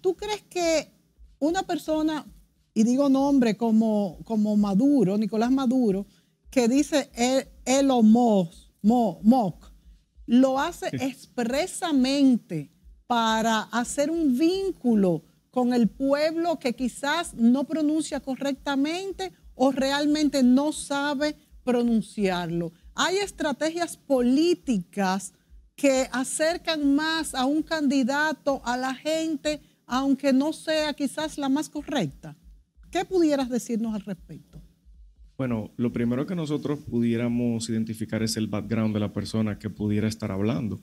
¿Tú crees que una persona, y digo nombre como, como Maduro, Nicolás Maduro, que dice el o lo hace expresamente para hacer un vínculo con el pueblo que quizás no pronuncia correctamente o realmente no sabe pronunciarlo. Hay estrategias políticas que acercan más a un candidato, a la gente, aunque no sea quizás la más correcta. ¿Qué pudieras decirnos al respecto? Bueno, lo primero que nosotros pudiéramos identificar es el background de la persona que pudiera estar hablando.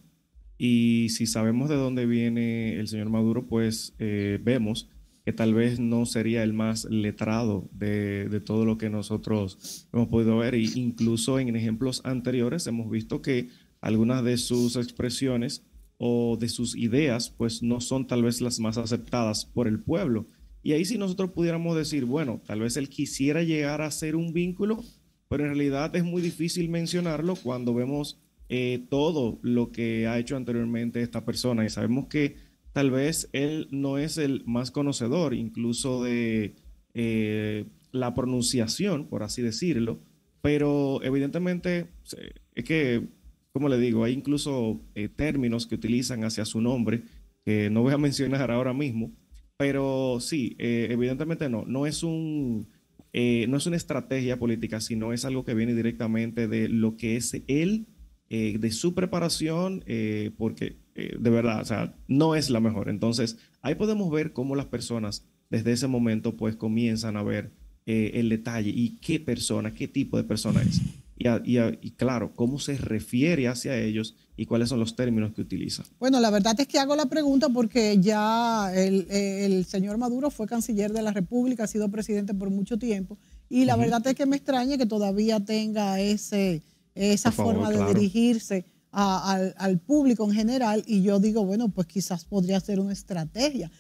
Y si sabemos de dónde viene el señor Maduro, pues eh, vemos que tal vez no sería el más letrado de, todo lo que nosotros hemos podido ver. incluso en ejemplos anteriores hemos visto que algunas de sus expresiones o de sus ideas, pues no son tal vez las más aceptadas por el pueblo. Y ahí si nosotros pudiéramos decir, bueno, tal vez él quisiera llegar a ser un vínculo, pero en realidad es muy difícil mencionarlo cuando vemos eh, todo lo que ha hecho anteriormente esta persona y sabemos que tal vez él no es el más conocedor incluso de eh, la pronunciación, por así decirlo, pero evidentemente es que como le digo? Hay incluso eh, términos que utilizan hacia su nombre que no voy a mencionar ahora mismo, pero sí, eh, evidentemente no, no es un... Eh, no es una estrategia política, sino es algo que viene directamente de lo que es él, de su preparación, porque de verdad, o sea, no es la mejor. Entonces, ahí podemos ver cómo las personas desde ese momento pues comienzan a ver el detalle y qué persona, qué tipo de persona es y, claro, cómo se refiere hacia ellos y cuáles son los términos que utiliza. Bueno, la verdad es que hago la pregunta porque ya el, señor Maduro fue canciller de la República, ha sido presidente por mucho tiempo y la verdad es que me extraña que todavía tenga ese, esa forma de dirigirse al, al, público en general y yo digo, bueno, pues quizás podría ser una estrategia.